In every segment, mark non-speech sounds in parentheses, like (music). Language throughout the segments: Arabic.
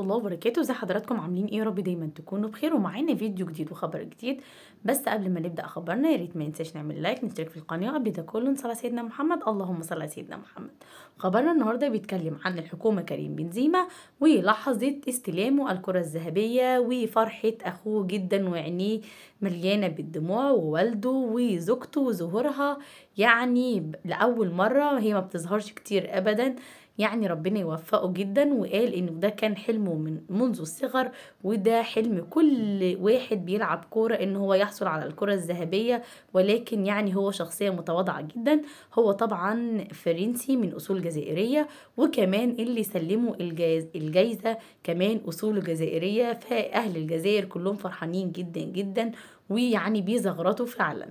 ورحمة الله وبركاته ازي حضراتكم عاملين ايه يا رب دايما تكونوا بخير ومعانا فيديو جديد وخبر جديد بس قبل ما نبدأ خبرنا يا ريت ما ننساش نعمل لايك نشترك في القناة قبل ده كله نصلي على سيدنا محمد اللهم صل على سيدنا محمد خبرنا النهاردة بيتكلم عن الحكومة كريم بنزيما ولحظة استلامه الكرة الذهبية وفرحة أخوه جدا وعينيه مليانة بالدموع ووالده وزوجته وظهورها يعني لأول مرة هي ما بتظهرش كتير أبدا يعني ربنا يوفقه جدا وقال انه ده كان حلمه من منذ الصغر وده حلم كل واحد بيلعب كوره ان هو يحصل على الكره الذهبيه ولكن يعني هو شخصيه متواضعه جدا هو طبعا فرنسي من اصول جزائريه وكمان اللي سلموا الجايز الجايزه كمان اصول جزائريه فاهل الجزائر كلهم فرحانين جدا جدا ويعني بيزغرطوا فعلا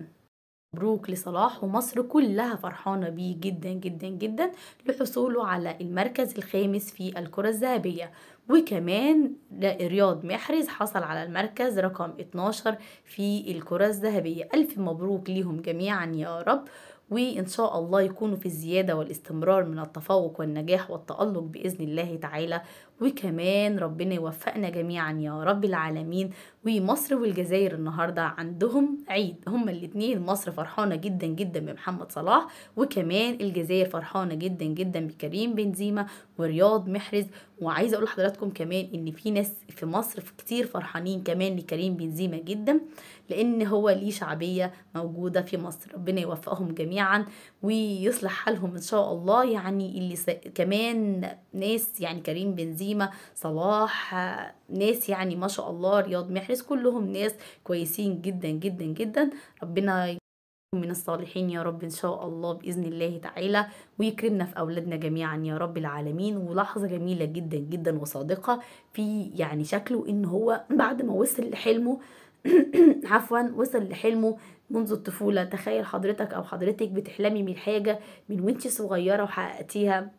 مبروك لصلاح ومصر كلها فرحانة بيه جدا جدا جدا لحصوله على المركز الخامس في الكرة الذهبية وكمان رياض محرز حصل على المركز رقم 12 في الكرة الذهبية ألف مبروك ليهم جميعا يا رب وإن شاء الله يكونوا في الزيادة والاستمرار من التفوق والنجاح والتألق بإذن الله تعالى وكمان ربنا يوفقنا جميعا يا رب العالمين ومصر والجزائر النهاردة عندهم عيد هما الاتنين مصر فرحانة جدا جدا بمحمد صلاح وكمان الجزائر فرحانة جدا جدا بكريم بنزيما ورياض محرز وعايزة اقول لحضراتكم كمان ان في ناس في مصر في كتير فرحانين كمان لكريم بنزيما جدا لان هو ليه شعبية موجودة في مصر ربنا يوفقهم جميعا ويصلح حالهم ان شاء الله يعني اللي س... كمان ناس يعني كريم بنزيما بهيمة صلاح ناس يعني ما شاء الله رياض محرز كلهم ناس كويسين جدا جدا جدا ربنا من الصالحين يا رب ان شاء الله باذن الله تعالى ويكرمنا في اولادنا جميعا يا رب العالمين ولحظه جميله جدا جدا وصادقه في يعني شكله ان هو بعد ما وصل لحلمه (clears throat) عفوا وصل لحلمه منذ الطفوله تخيل حضرتك او حضرتك بتحلمي من حاجه من وانت صغيره وحققتيها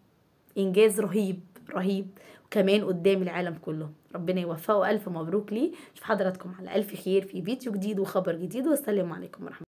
انجاز رهيب رهيب كمان قدام العالم كله ربنا يوفقه ألف مبروك ليه أشوف حضراتكم على ألف خير في فيديو جديد وخبر جديد والسلام عليكم ورحمة